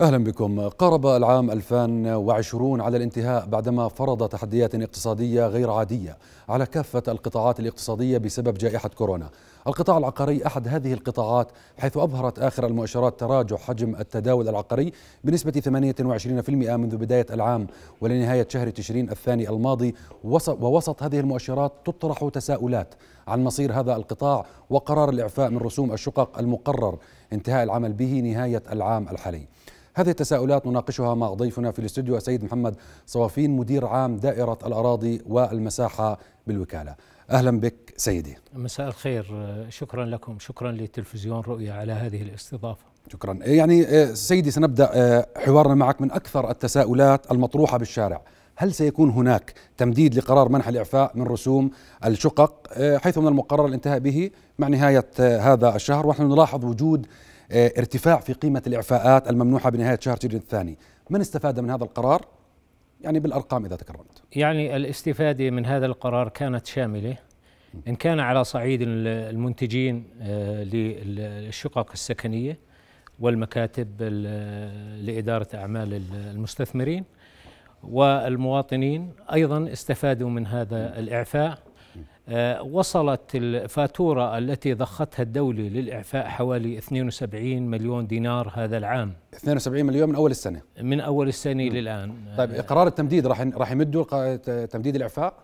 أهلا بكم قارب العام 2020 على الانتهاء بعدما فرض تحديات اقتصادية غير عادية على كافة القطاعات الاقتصادية بسبب جائحة كورونا القطاع العقاري أحد هذه القطاعات حيث أظهرت آخر المؤشرات تراجع حجم التداول العقاري بنسبة 28% منذ بداية العام ولنهاية شهر تشرين الثاني الماضي ووسط هذه المؤشرات تطرح تساؤلات عن مصير هذا القطاع وقرار الإعفاء من رسوم الشقق المقرر انتهاء العمل به نهاية العام الحالي هذه التساؤلات نناقشها مع ضيفنا في الاستوديو السيد محمد صوافين مدير عام دائرة الأراضي والمساحة بالوكالة أهلا بك سيدي مساء الخير شكرا لكم شكرا لتلفزيون رؤية على هذه الاستضافة شكرا إيه، يعني إيه، سيدي سنبدأ إيه، حوارنا معك من أكثر التساؤلات المطروحة بالشارع هل سيكون هناك تمديد لقرار منح الإعفاء من رسوم الشقق حيث من المقرر الانتهاء به مع نهاية هذا الشهر ونحن نلاحظ وجود آه، ارتفاع في قيمة الإعفاءات الممنوحة بنهاية شهر تشرين الثاني من استفاد من هذا القرار؟ يعني بالأرقام إذا تكرمت يعني الاستفادة من هذا القرار كانت شاملة إن كان على صعيد المنتجين آه، للشقق السكنية والمكاتب لإدارة أعمال المستثمرين والمواطنين أيضا استفادوا من هذا الإعفاء آه، وصلت الفاتورة التي ضختها الدولة للإعفاء حوالي 72 مليون دينار هذا العام 72 مليون من أول السنة من أول السنة مم. للآن طيب آه. قرار التمديد راح راح يمدوا تمديد الإعفاء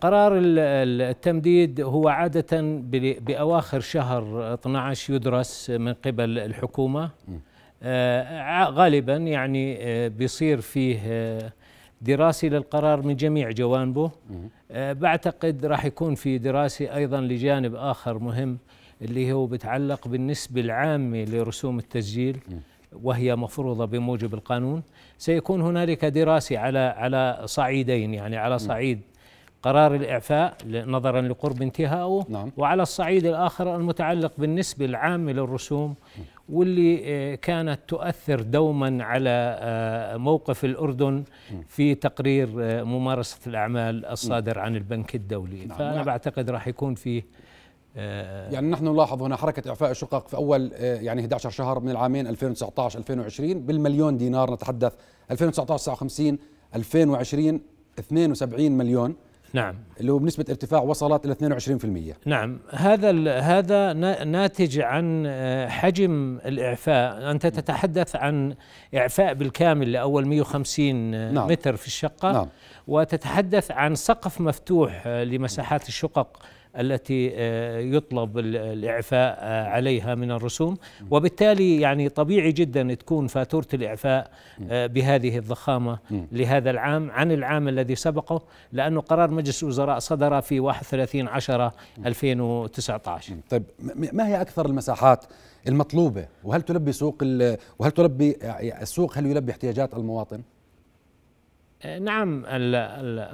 قرار التمديد هو عادة بأواخر شهر 12 يدرس من قبل الحكومة آه، غالبا يعني بيصير فيه دراسي للقرار من جميع جوانبه آه، بعتقد راح يكون في دراسة أيضا لجانب آخر مهم اللي هو بتعلق بالنسبة العامة لرسوم التسجيل وهي مفروضة بموجب القانون سيكون هنالك دراسة على على صعيدين يعني على صعيد قرار الإعفاء نظرا لقرب انتهائه نعم. وعلى الصعيد الآخر المتعلق بالنسبة العامة للرسوم واللي آه، كانت تؤثر دوما على آه، موقف الأردن في تقرير آه، ممارسة الأعمال الصادر عن البنك الدولي نعم. فأنا نعم. بعتقد راح يكون فيه يعني نحن نلاحظ هنا حركة إعفاء الشقق في أول يعني 11 شهر من العامين 2019 2020 بالمليون دينار نتحدث 2019 59 2020 72 مليون نعم اللي هو بنسبة ارتفاع وصلت إلى 22% نعم هذا هذا ناتج عن آه، حجم الإعفاء أنت تتحدث عن إعفاء بالكامل لأول 150 آه، نعم متر في الشقة نعم وتتحدث عن سقف مفتوح آه، لمساحات الشقق التي آه، يطلب الإعفاء آه، عليها من الرسوم وبالتالي يعني طبيعي جدا تكون فاتورة الإعفاء آه، بهذه الضخامة لهذا العام عن العام الذي سبقه لأنه قرار مجلس الوزراء صدر في 31 10 2019 طيب ما هي أكثر المساحات المطلوبة وهل تلبي سوق وهل تلبي يعني السوق هل يلبي احتياجات المواطن؟ آه، نعم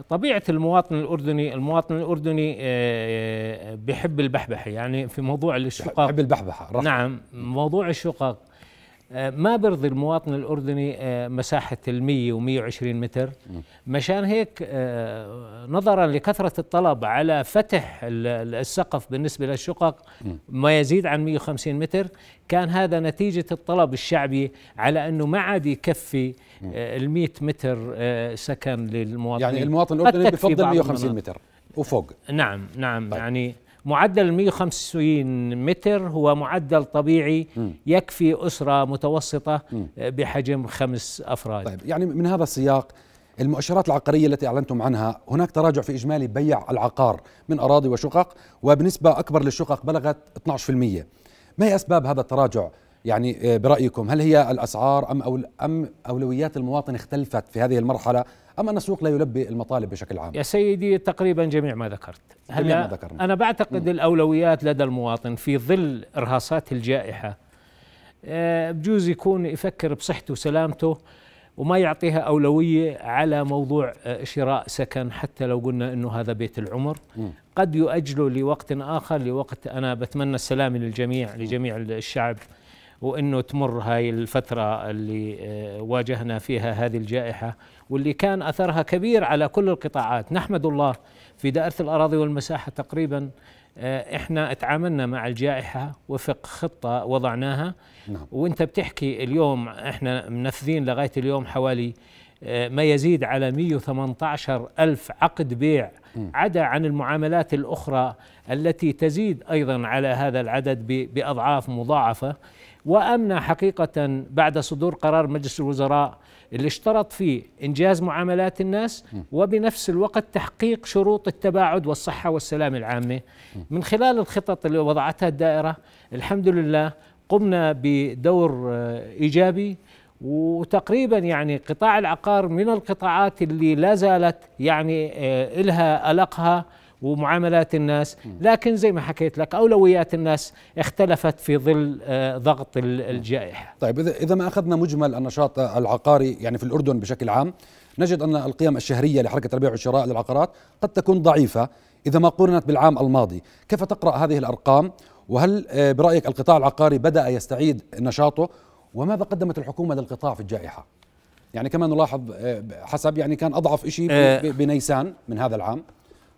طبيعة المواطن الأردني المواطن الأردني آه، آه، بحب البحبحة يعني في موضوع الشقق بحب البحبحة نعم موضوع الشقق آه، ما برضي المواطن الأردني آه، مساحة المية وعشرين متر مشان هيك آه، نظرا لكثرة الطلب على فتح السقف بالنسبة للشقق ما يزيد عن 150 متر كان هذا نتيجة الطلب الشعبي على أنه ما عاد يكفي ال 100 متر سكن للمواطنين يعني المواطن الأردني بفضل 150 متر وفوق نعم نعم طيب. يعني معدل 150 متر هو معدل طبيعي يكفي أسرة متوسطة آه، بحجم خمس أفراد طيب يعني من هذا السياق المؤشرات العقارية التي أعلنتم عنها هناك تراجع في إجمالي بيع العقار من أراضي وشقق وبنسبة أكبر للشقق بلغت 12% ما هي أسباب هذا التراجع؟ يعني آه، برأيكم هل هي الأسعار أم أو أم أولويات المواطن اختلفت في هذه المرحلة أم أن السوق لا يلبي المطالب بشكل عام؟ يا سيدي تقريبا جميع ما ذكرت جميع ما ذكرنا أنا بعتقد مم. الأولويات لدى المواطن في ظل إرهاصات الجائحة آه، بجوز يكون يفكر بصحته وسلامته وما يعطيها أولوية على موضوع آه، شراء سكن حتى لو قلنا أنه هذا بيت العمر مم. قد يؤجله لوقت آخر لوقت أنا بتمنى السلام للجميع لجميع الشعب وانه تمر هاي الفتره اللي آه، واجهنا فيها هذه الجائحه واللي كان اثرها كبير على كل القطاعات نحمد الله في دائره الاراضي والمساحه تقريبا آه، احنا تعاملنا مع الجائحه وفق خطه وضعناها نعم. وانت بتحكي اليوم احنا منفذين لغايه اليوم حوالي آه، ما يزيد على 118 ألف عقد بيع عدا عن المعاملات الأخرى التي تزيد أيضا على هذا العدد بأضعاف مضاعفة وامنى حقيقه بعد صدور قرار مجلس الوزراء اللي اشترط فيه انجاز معاملات الناس وبنفس الوقت تحقيق شروط التباعد والصحه والسلام العامه من خلال الخطط اللي وضعتها الدائره الحمد لله قمنا بدور آه، ايجابي وتقريبا يعني قطاع العقار من القطاعات اللي لا زالت يعني آه، إلها ألقها ومعاملات الناس لكن زي ما حكيت لك أولويات الناس اختلفت في ظل آه، ضغط الجائحة طيب إذا ما أخذنا مجمل النشاط آه، العقاري يعني في الأردن بشكل عام نجد أن القيم الشهرية لحركة البيع والشراء للعقارات قد تكون ضعيفة إذا ما قرنت بالعام الماضي كيف تقرأ هذه الأرقام وهل آه، برأيك القطاع العقاري بدأ يستعيد نشاطه وماذا قدمت الحكومة للقطاع في الجائحة؟ يعني كما نلاحظ حسب يعني كان أضعف شيء بنيسان من هذا العام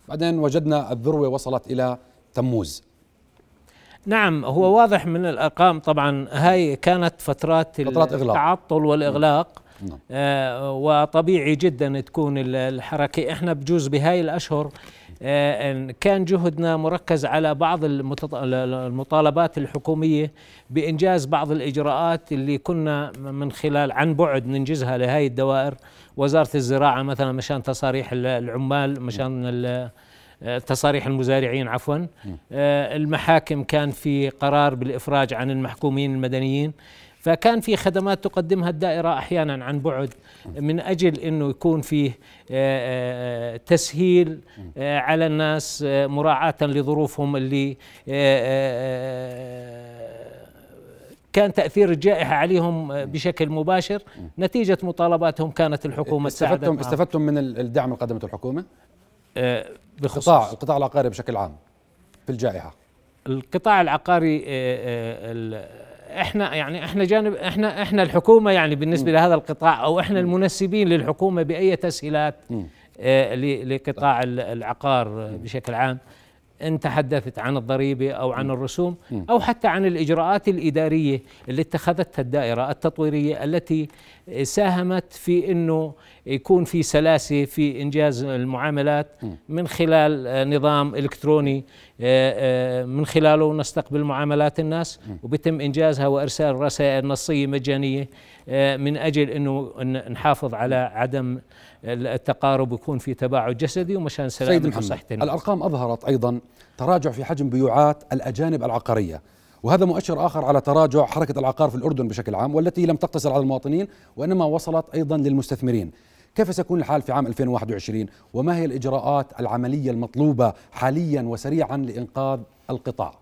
بعدين وجدنا الذروة وصلت إلى تموز نعم هو واضح من الأرقام طبعا هاي كانت فترات, فترات التعطل والإغلاق نعم. نعم. آه وطبيعي جدا تكون الحركة احنا بجوز بهاي الأشهر آه، كان جهدنا مركز على بعض المطالبات الحكومية بإنجاز بعض الإجراءات اللي كنا من خلال عن بعد ننجزها لهذه الدوائر وزارة الزراعة مثلا مشان تصاريح العمال مشان آه، تصاريح المزارعين عفوا آه، المحاكم كان في قرار بالإفراج عن المحكومين المدنيين فكان في خدمات تقدمها الدائرة أحيانا عن بعد من أجل أنه يكون فيه آه، آه، تسهيل آه، على الناس مراعاة لظروفهم اللي كان تاثير الجائحه عليهم بشكل مباشر نتيجه مطالباتهم كانت الحكومه استفدتم استفدتم من الدعم اللي قدمته الحكومه بخصوص القطاع القطاع العقاري بشكل عام في الجائحه القطاع العقاري احنا يعني احنا جانب احنا احنا الحكومه يعني بالنسبه م. لهذا القطاع او احنا المنسبين للحكومه باي تسهيلات آه لقطاع العقار بشكل عام ان تحدثت عن الضريبه او عن الرسوم او حتى عن الاجراءات الاداريه اللي اتخذتها الدائره التطويريه التي ساهمت في انه يكون في سلاسه في انجاز المعاملات من خلال نظام الكتروني آه، آه، من خلاله نستقبل معاملات الناس وبتم انجازها وارسال رسائل نصيه مجانيه آه، من اجل انه نحافظ على عدم التقارب ويكون في تباعد جسدي ومشان سلامتنا وصحتنا الارقام اظهرت ايضا تراجع في حجم بيوعات الاجانب العقاريه وهذا مؤشر آخر على تراجع حركة العقار في الأردن بشكل عام والتي لم تقتصر على المواطنين وإنما وصلت أيضا للمستثمرين كيف سيكون الحال في عام 2021 وما هي الإجراءات العملية المطلوبة حاليا وسريعا لإنقاذ القطاع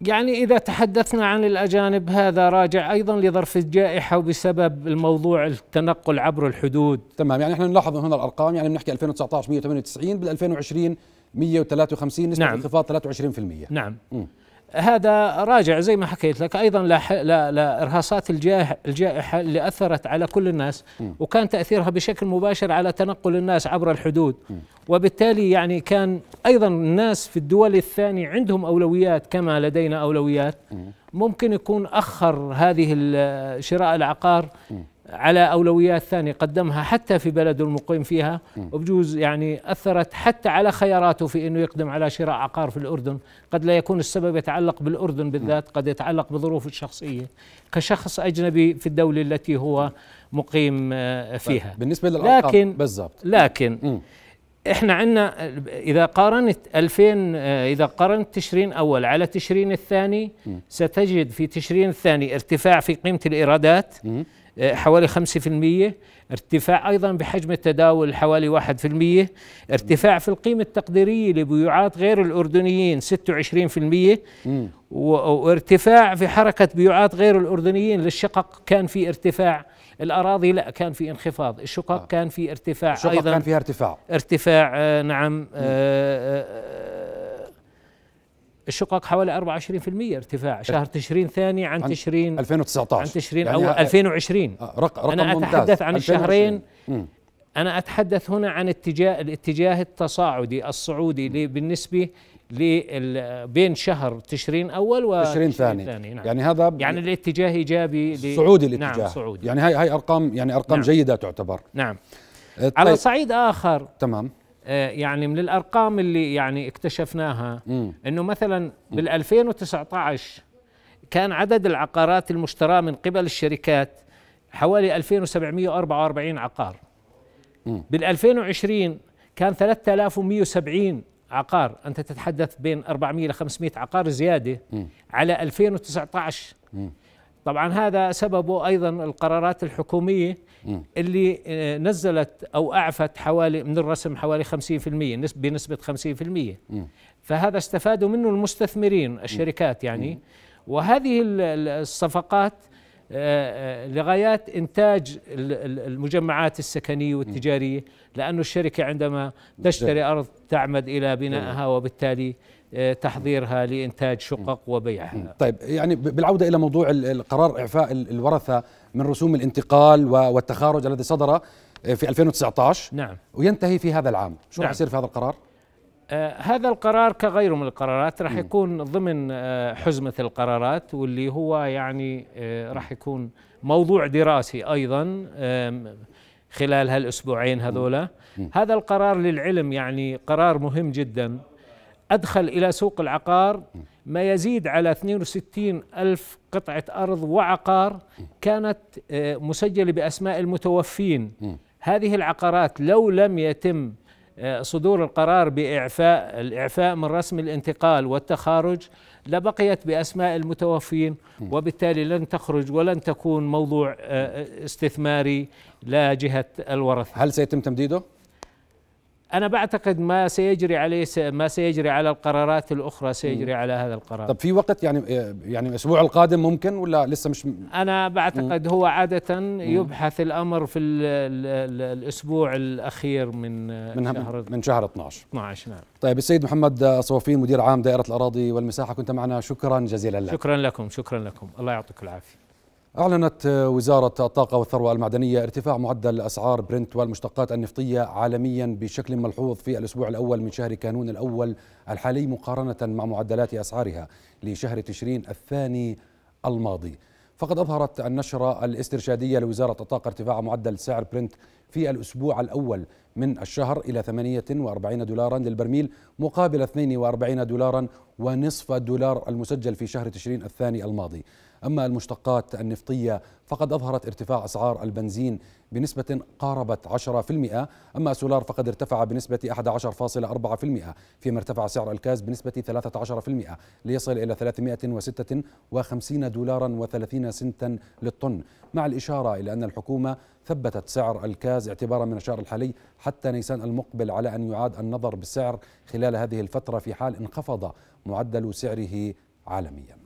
يعني إذا تحدثنا عن الأجانب هذا راجع أيضا لظرف الجائحة وبسبب الموضوع التنقل عبر الحدود تمام يعني احنا نلاحظ هنا الأرقام يعني بنحكي 2019 198 بال 2020 153 نسبة نعم. انخفاض 23% نعم م. هذا راجع زي ما حكيت لك ايضا لارهاصات الجائحه اللي اثرت على كل الناس وكان تاثيرها بشكل مباشر على تنقل الناس عبر الحدود وبالتالي يعني كان ايضا الناس في الدول الثانيه عندهم اولويات كما لدينا اولويات ممكن يكون اخر هذه شراء العقار على أولويات ثانية قدمها حتى في بلده المقيم فيها وبجوز يعني أثرت حتى على خياراته في أنه يقدم على شراء عقار في الأردن قد لا يكون السبب يتعلق بالأردن بالذات قد يتعلق بظروفه الشخصية كشخص أجنبي في الدولة التي هو مقيم آه، فيها بالنسبة للأرقام لكن بالضبط لكن احنا عندنا اذا قارنت 2000 آه، اذا قارنت تشرين اول على تشرين الثاني ستجد في تشرين الثاني ارتفاع في قيمه الايرادات آه، حوالي 5% ارتفاع أيضا بحجم التداول حوالي 1% ارتفاع في القيمة التقديرية لبيوعات غير الأردنيين 26% وارتفاع في حركة بيوعات غير الأردنيين للشقق كان في ارتفاع الأراضي لا كان في انخفاض الشقق آه. كان في ارتفاع الشقق أيضا كان فيها ارتفاع ارتفاع آه، نعم الشقق حوالي 24% ارتفاع إيه. شهر تشرين ثاني عن, عن تشرين 2019 عن تشرين يعني او 2020 آه، رقم انا اتحدث عن الشهرين انا اتحدث هنا عن اتجاه الاتجاه التصاعدي الصعودي بالنسبه بين شهر تشرين اول تشرين ثاني, ثاني نعم. يعني هذا يعني الاتجاه ايجابي صعودي نعم، الاتجاه نعم صعودي يعني هاي هاي ارقام يعني ارقام نعم. جيده تعتبر نعم آه، طيب. على صعيد اخر تمام آه، يعني من الارقام اللي يعني اكتشفناها انه مثلا بال 2019 كان عدد العقارات المشتراه من قبل الشركات حوالي 2744 عقار بال 2020 كان 3170 عقار انت تتحدث بين 400 ل 500 عقار زياده على 2019 طبعا هذا سببه ايضا القرارات الحكوميه اللي آه، نزلت او اعفت حوالي من الرسم حوالي 50% بنسبه 50% فهذا استفادوا منه المستثمرين الشركات يعني وهذه الصفقات آه، آه، لغايات انتاج المجمعات السكنيه والتجاريه لانه الشركه عندما تشتري ارض تعمد الى بنائها وبالتالي آه، تحضيرها لإنتاج شقق وبيعها طيب يعني بالعودة إلى موضوع القرار إعفاء الورثة من رسوم الانتقال والتخارج الذي صدر آه، في 2019 نعم وينتهي في هذا العام شو نعم. يصير في هذا القرار؟ آه، هذا القرار كغيره من القرارات راح يكون ضمن حزمة القرارات واللي هو يعني راح يكون موضوع دراسي أيضا خلال هالأسبوعين هذولا هذا القرار للعلم يعني قرار مهم جدا أدخل إلى سوق العقار ما يزيد على 62 ألف قطعة أرض وعقار كانت آه، مسجلة بأسماء المتوفين هذه العقارات لو لم يتم آه، صدور القرار بإعفاء الإعفاء من رسم الانتقال والتخارج لبقيت بأسماء المتوفين وبالتالي لن تخرج ولن تكون موضوع آه، استثماري لا جهة الورثة هل سيتم تمديده؟ انا بعتقد ما سيجري عليه ما سيجري على القرارات الاخرى سيجري م. على هذا القرار طب في وقت يعني يعني الاسبوع القادم ممكن ولا لسه مش انا بعتقد م. هو عاده يبحث الامر في الـ الـ الاسبوع الاخير من من شهر من شهر 12 12 نعم طيب السيد محمد صوفين مدير عام دائره الاراضي والمساحه كنت معنا شكرا جزيلا لك شكرا لكم شكرا لكم الله يعطيك العافيه أعلنت وزارة الطاقة والثروة المعدنية ارتفاع معدل أسعار برنت والمشتقات النفطية عالميا بشكل ملحوظ في الأسبوع الأول من شهر كانون الأول الحالي مقارنة مع معدلات أسعارها لشهر تشرين الثاني الماضي فقد أظهرت النشرة الاسترشادية لوزارة الطاقة ارتفاع معدل سعر برنت في الأسبوع الأول من الشهر إلى 48 دولارا للبرميل مقابل 42 دولارا ونصف دولار المسجل في شهر تشرين الثاني الماضي أما المشتقات النفطية فقد أظهرت ارتفاع أسعار البنزين بنسبة قاربت 10% أما سولار فقد ارتفع بنسبة 11.4% فيما ارتفع سعر الكاز بنسبة 13% ليصل إلى 356 دولارا و30 سنتا للطن مع الإشارة إلى أن الحكومة ثبتت سعر الكاز اعتبارا من الشهر الحالي حتى نيسان المقبل على أن يعاد النظر بالسعر خلال هذه الفترة في حال انخفض معدل سعره عالميا